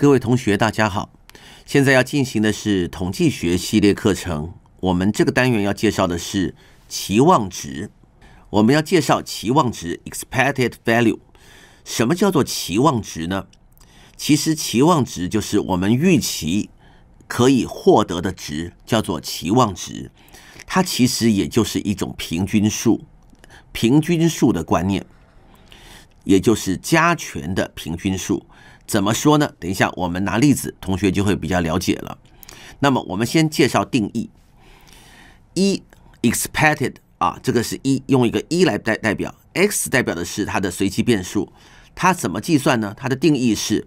各位同学，大家好。现在要进行的是统计学系列课程。我们这个单元要介绍的是期望值。我们要介绍期望值 （expected value）。什么叫做期望值呢？其实期望值就是我们预期可以获得的值，叫做期望值。它其实也就是一种平均数，平均数的观念，也就是加权的平均数。怎么说呢？等一下，我们拿例子，同学就会比较了解了。那么，我们先介绍定义。一 expected 啊，这个是一用一个一来代代表，X 代表的是它的随机变数。它怎么计算呢？它的定义是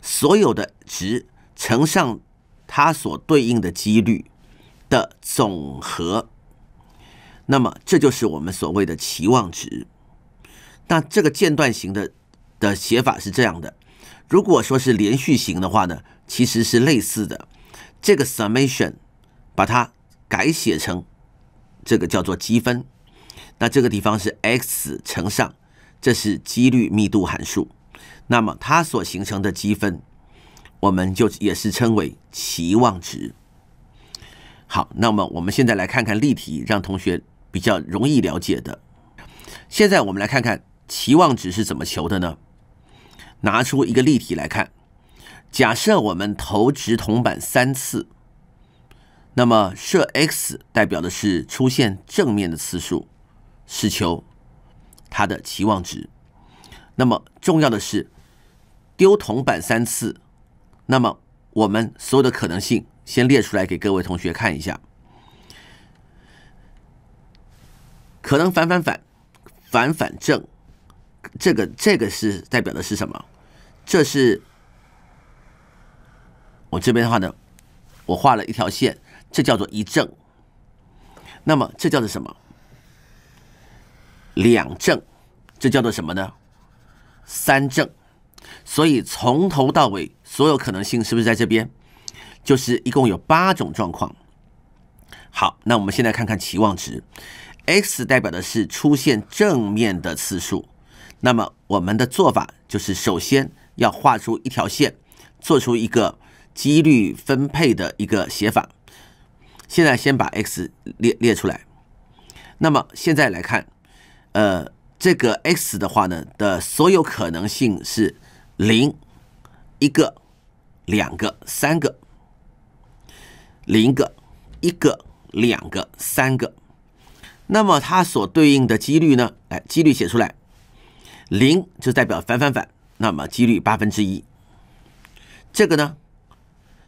所有的值乘上它所对应的几率的总和。那么，这就是我们所谓的期望值。那这个间断型的的写法是这样的。如果说是连续型的话呢，其实是类似的，这个 summation 把它改写成这个叫做积分，那这个地方是 x 乘上，这是几率密度函数，那么它所形成的积分，我们就也是称为期望值。好，那么我们现在来看看例题，让同学比较容易了解的。现在我们来看看期望值是怎么求的呢？拿出一个例题来看，假设我们投掷铜板三次，那么设 X 代表的是出现正面的次数，是求它的期望值。那么重要的是，丢铜板三次，那么我们所有的可能性先列出来给各位同学看一下：可能反反反，反反正。这个这个是代表的是什么？这是我这边的话呢，我画了一条线，这叫做一正。那么这叫做什么？两正，这叫做什么呢？三正。所以从头到尾，所有可能性是不是在这边？就是一共有八种状况。好，那我们现在看看期望值。X 代表的是出现正面的次数。那么我们的做法就是，首先要画出一条线，做出一个几率分配的一个写法。现在先把 x 列列出来。那么现在来看，呃，这个 x 的话呢，的所有可能性是零、一个、两个、三个、零个、一个、两个、三个。那么它所对应的几率呢？来，几率写出来。零就代表反反反，那么几率八分之一。这个呢，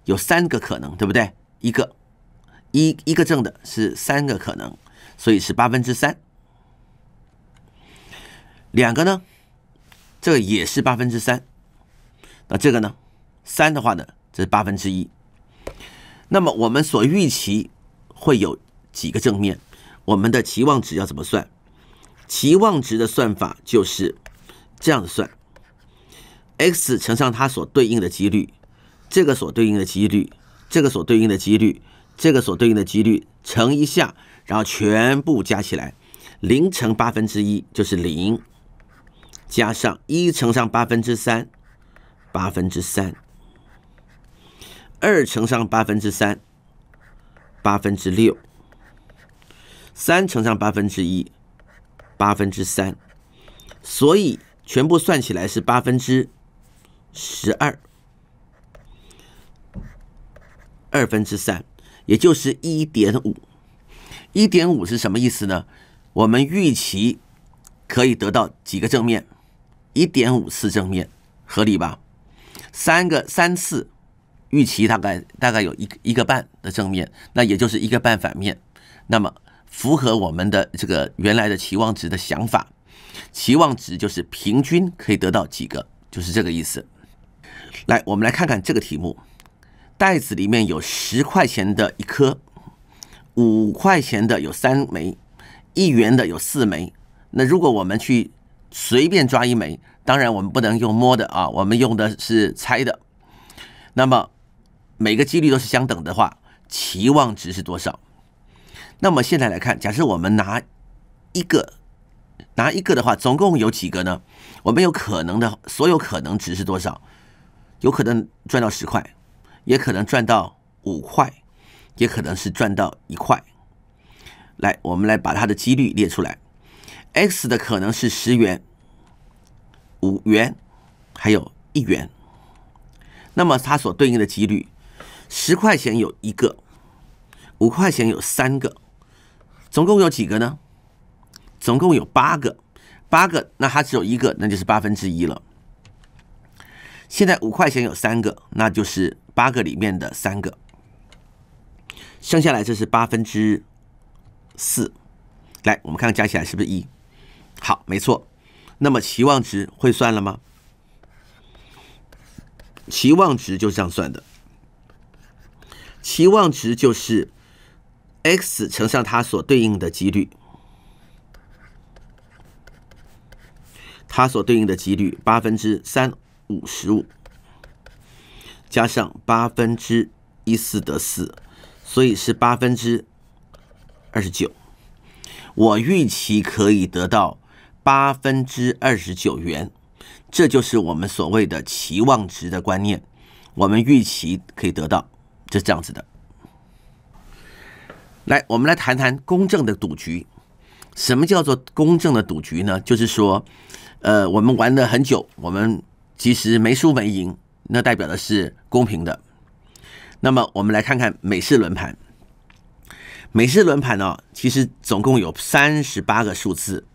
有三个可能，对不对？一个一一个正的是三个可能，所以是八分之三。两个呢，这个也是八分之三。那这个呢，三的话呢，这是八分之一。那么我们所预期会有几个正面？我们的期望值要怎么算？期望值的算法就是。这样子算，x 乘上它所对应的几率，这个所对应的几率，这个所对应的几率，这个所对应的几率，乘一下，然后全部加起来，零乘八分之一就是零，加上一乘上八分之三，八分之三，二乘上八分之三，八分之六，三乘上八分之一，八分之三，所以。全部算起来是八分之十二，二分之三，也就是一点五。一点五是什么意思呢？我们预期可以得到几个正面？一点五次正面，合理吧？三个三次预期大概大概有一一个半的正面，那也就是一个半反面，那么符合我们的这个原来的期望值的想法。期望值就是平均可以得到几个，就是这个意思。来，我们来看看这个题目：袋子里面有十块钱的一颗，五块钱的有三枚，一元的有四枚。那如果我们去随便抓一枚，当然我们不能用摸的啊，我们用的是猜的。那么每个几率都是相等的话，期望值是多少？那么现在来看，假设我们拿一个。拿一个的话，总共有几个呢？我们有可能的，所有可能值是多少？有可能赚到十块，也可能赚到五块，也可能是赚到一块。来，我们来把它的几率列出来。X 的可能是十元、五元，还有一元。那么它所对应的几率，十块钱有一个，五块钱有三个，总共有几个呢？总共有八个，八个，那它只有一个，那就是八分之一了。现在五块钱有三个，那就是八个里面的三个，剩下来这是八分之四。来，我们看加起来是不是一？好，没错。那么期望值会算了吗？期望值就是这样算的，期望值就是 x 乘上它所对应的几率。它所对应的几率八分之三五十五，加上八分之一四得四，所以是八分之二十九。我预期可以得到八分之二十九元，这就是我们所谓的期望值的观念。我们预期可以得到，就这样子的。来，我们来谈谈公正的赌局。什么叫做公正的赌局呢？就是说，呃，我们玩了很久，我们其实没输没赢，那代表的是公平的。那么，我们来看看美式轮盘。美式轮盘呢，其实总共有三十八个数字。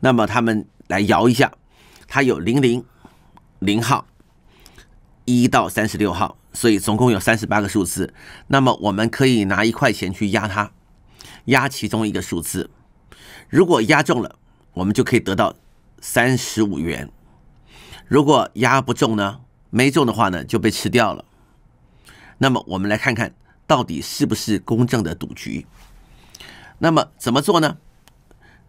那么，他们来摇一下，它有零零零号，一到三十六号，所以总共有三十八个数字。那么，我们可以拿一块钱去压它，压其中一个数字。如果压中了，我们就可以得到三十五元；如果压不中呢，没中的话呢，就被吃掉了。那么我们来看看到底是不是公正的赌局？那么怎么做呢？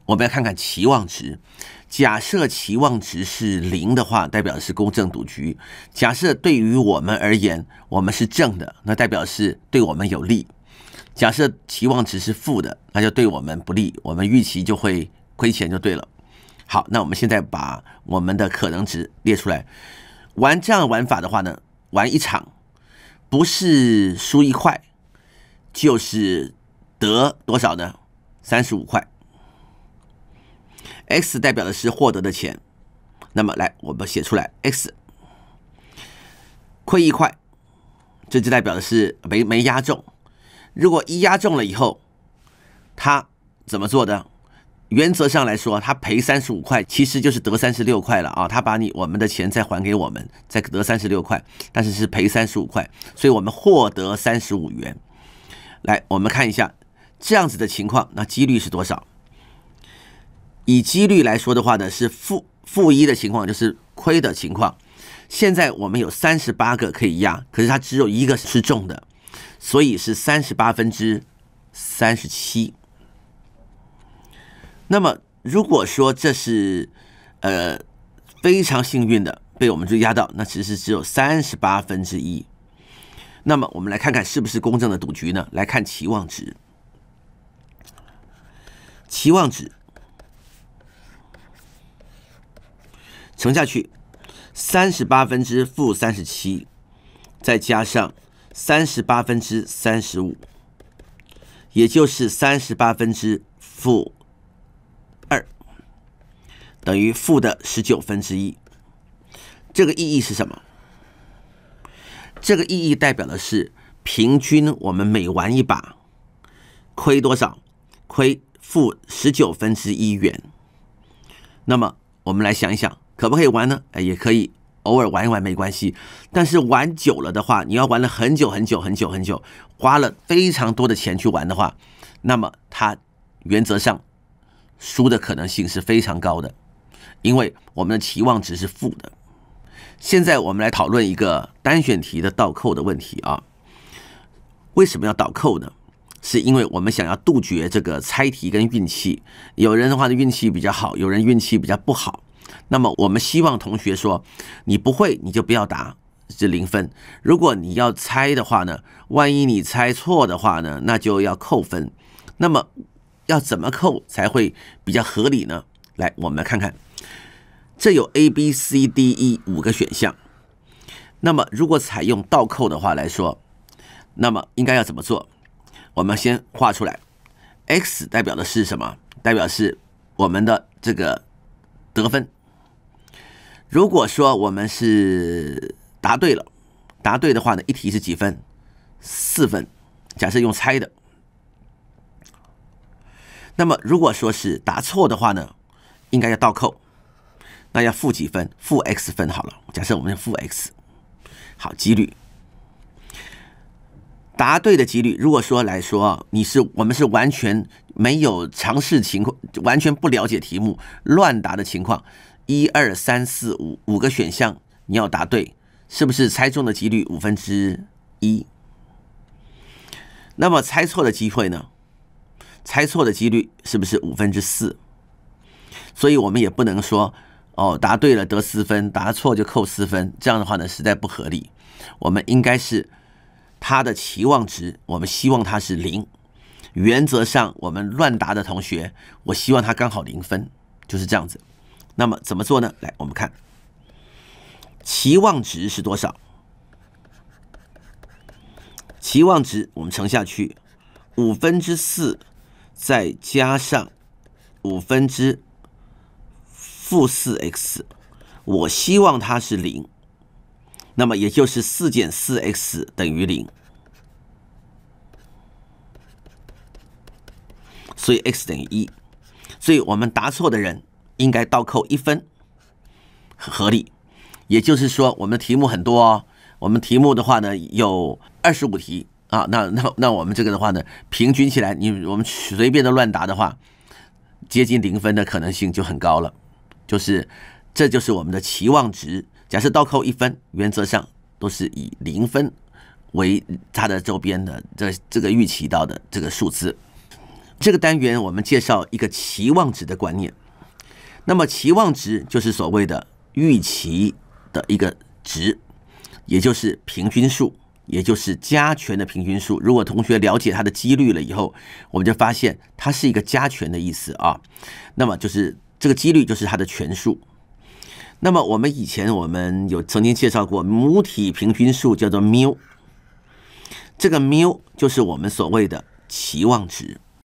我们要看看期望值。假设期望值是零的话，代表是公正赌局。假设对于我们而言，我们是正的，那代表是对我们有利。假设期望值是负的，那就对我们不利，我们预期就会亏钱就对了。好，那我们现在把我们的可能值列出来。玩这样玩法的话呢，玩一场不是输一块，就是得多少呢？三十五块。X 代表的是获得的钱。那么来，我们写出来，X 亏一块，这就代表的是没没压中。如果一压中了以后，他怎么做的？原则上来说，他赔三十五块，其实就是得三十六块了啊！他把你我们的钱再还给我们，再得三十六块，但是是赔三十五块，所以我们获得三十五元。来，我们看一下这样子的情况，那几率是多少？以几率来说的话呢，是负负一的情况，就是亏的情况。现在我们有三十八个可以压，可是它只有一个是中的。所以是三十八分之三十七。那么，如果说这是呃非常幸运的被我们追加到，那其实只有三十八分之一。那么，我们来看看是不是公正的赌局呢？来看期望值，期望值乘下去，三十八分之负三十七，再加上。三十八分之三十五，也就是三十八分之负二，等于负的十九分之一。这个意义是什么？这个意义代表的是平均我们每玩一把亏多少？亏负十九分之一元。那么我们来想一想，可不可以玩呢？哎，也可以。偶尔玩一玩没关系，但是玩久了的话，你要玩了很久很久很久很久，花了非常多的钱去玩的话，那么它原则上输的可能性是非常高的，因为我们的期望值是负的。现在我们来讨论一个单选题的倒扣的问题啊。为什么要倒扣呢？是因为我们想要杜绝这个猜题跟运气，有人的话呢运气比较好，有人运气比较不好。那么我们希望同学说，你不会你就不要答，是零分。如果你要猜的话呢，万一你猜错的话呢，那就要扣分。那么要怎么扣才会比较合理呢？来，我们来看看，这有 A、B、C、D、E 五个选项。那么如果采用倒扣的话来说，那么应该要怎么做？我们先画出来，X 代表的是什么？代表是我们的这个得分。如果说我们是答对了，答对的话呢，一题是几分？四分。假设用猜的，那么如果说是答错的话呢，应该要倒扣，那要负几分？负 x 分好了。假设我们负 x，好几率，答对的几率。如果说来说你是我们是完全没有尝试情况，完全不了解题目乱答的情况。一二三四五五个选项，你要答对，是不是猜中的几率五分之一？那么猜错的机会呢？猜错的几率是不是五分之四？所以我们也不能说哦，答对了得四分，答错就扣四分，这样的话呢，实在不合理。我们应该是他的期望值，我们希望他是零。原则上，我们乱答的同学，我希望他刚好零分，就是这样子。那么怎么做呢？来，我们看期望值是多少？期望值我们乘下去，五分之四再加上五分之负四 x，我希望它是零，那么也就是四减四 x 等于零，所以 x 等于一。所以我们答错的人。应该倒扣一分，合理。也就是说，我们的题目很多哦。我们题目的话呢，有二十五题啊。那那那我们这个的话呢，平均起来，你我们随便的乱答的话，接近零分的可能性就很高了。就是这就是我们的期望值。假设倒扣一分，原则上都是以零分为它的周边的这这个预期到的这个数字。这个单元我们介绍一个期望值的观念。那么期望值就是所谓的预期的一个值，也就是平均数，也就是加权的平均数。如果同学了解它的几率了以后，我们就发现它是一个加权的意思啊。那么就是这个几率就是它的权数。那么我们以前我们有曾经介绍过，母体平均数叫做缪，这个缪就是我们所谓的期望值。